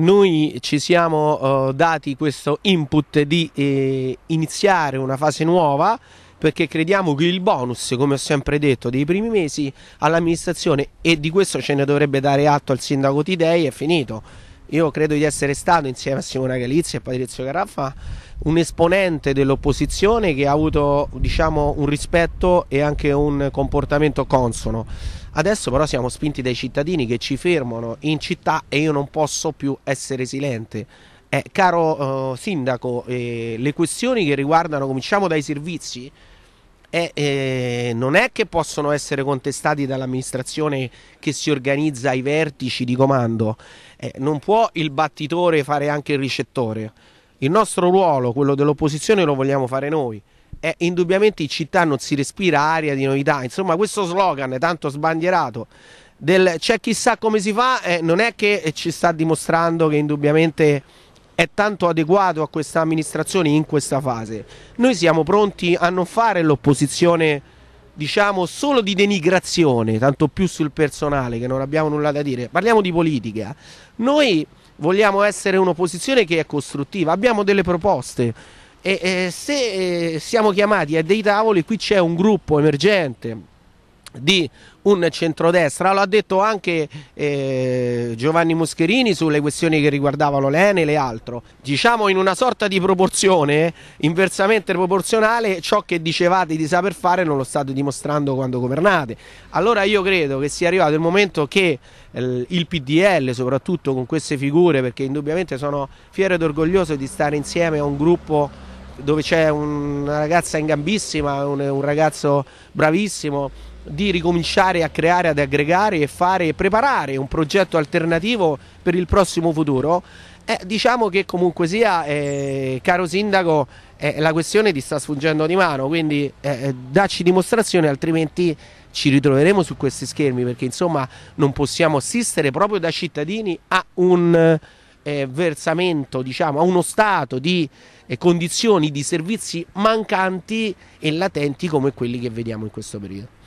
Noi ci siamo eh, dati questo input di eh, iniziare una fase nuova perché crediamo che il bonus, come ho sempre detto, dei primi mesi all'amministrazione e di questo ce ne dovrebbe dare atto al sindaco Tidei è finito io credo di essere stato, insieme a Simona Galizia e Patrizio Caraffa, un esponente dell'opposizione che ha avuto diciamo, un rispetto e anche un comportamento consono. Adesso però siamo spinti dai cittadini che ci fermano in città e io non posso più essere silente. Eh, caro eh, sindaco, eh, le questioni che riguardano, cominciamo dai servizi, è, eh, non è che possono essere contestati dall'amministrazione che si organizza ai vertici di comando, eh, non può il battitore fare anche il ricettore. Il nostro ruolo, quello dell'opposizione, lo vogliamo fare noi. Eh, indubbiamente in città non si respira aria di novità, insomma questo slogan tanto sbandierato del c'è chissà come si fa, eh, non è che ci sta dimostrando che indubbiamente è tanto adeguato a questa amministrazione in questa fase. Noi siamo pronti a non fare l'opposizione diciamo solo di denigrazione, tanto più sul personale che non abbiamo nulla da dire, parliamo di politica. Noi vogliamo essere un'opposizione che è costruttiva, abbiamo delle proposte e, e se eh, siamo chiamati a dei tavoli qui c'è un gruppo emergente di un centrodestra, lo ha detto anche eh, Giovanni Moscherini sulle questioni che riguardavano l'Ene e le altro. Diciamo in una sorta di proporzione, inversamente proporzionale, ciò che dicevate di saper fare non lo state dimostrando quando governate. Allora io credo che sia arrivato il momento che eh, il PDL, soprattutto con queste figure, perché indubbiamente sono fiero ed orgoglioso di stare insieme a un gruppo dove c'è una ragazza in gambissima, un, un ragazzo bravissimo, di ricominciare a creare, ad aggregare e fare, preparare un progetto alternativo per il prossimo futuro. Eh, diciamo che comunque sia, eh, caro sindaco, eh, la questione ti sta sfuggendo di mano, quindi eh, eh, dacci dimostrazione, altrimenti ci ritroveremo su questi schermi perché insomma non possiamo assistere proprio da cittadini a un eh, versamento, diciamo, a uno stato di eh, condizioni di servizi mancanti e latenti come quelli che vediamo in questo periodo.